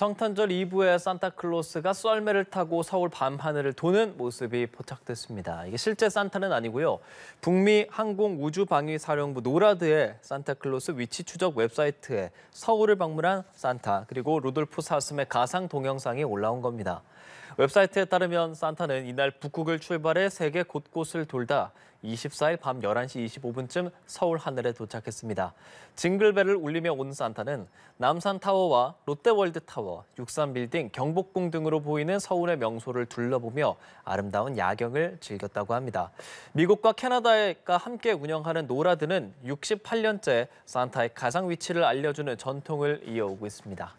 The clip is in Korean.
성탄절 2부에 산타클로스가 썰매를 타고 서울 밤하늘을 도는 모습이 포착됐습니다. 이게 실제 산타는 아니고요. 북미 항공우주방위사령부 노라드의 산타클로스 위치 추적 웹사이트에 서울을 방문한 산타 그리고 루돌프 사슴의 가상 동영상이 올라온 겁니다. 웹사이트에 따르면 산타는 이날 북극을 출발해 세계 곳곳을 돌다 24일 밤 11시 25분쯤 서울 하늘에 도착했습니다. 징글벨을 울리며 온 산타는 남산타워와 롯데월드타워, 육산빌딩, 경복궁 등으로 보이는 서울의 명소를 둘러보며 아름다운 야경을 즐겼다고 합니다. 미국과 캐나다가 함께 운영하는 노라드는 68년째 산타의 가상 위치를 알려주는 전통을 이어오고 있습니다.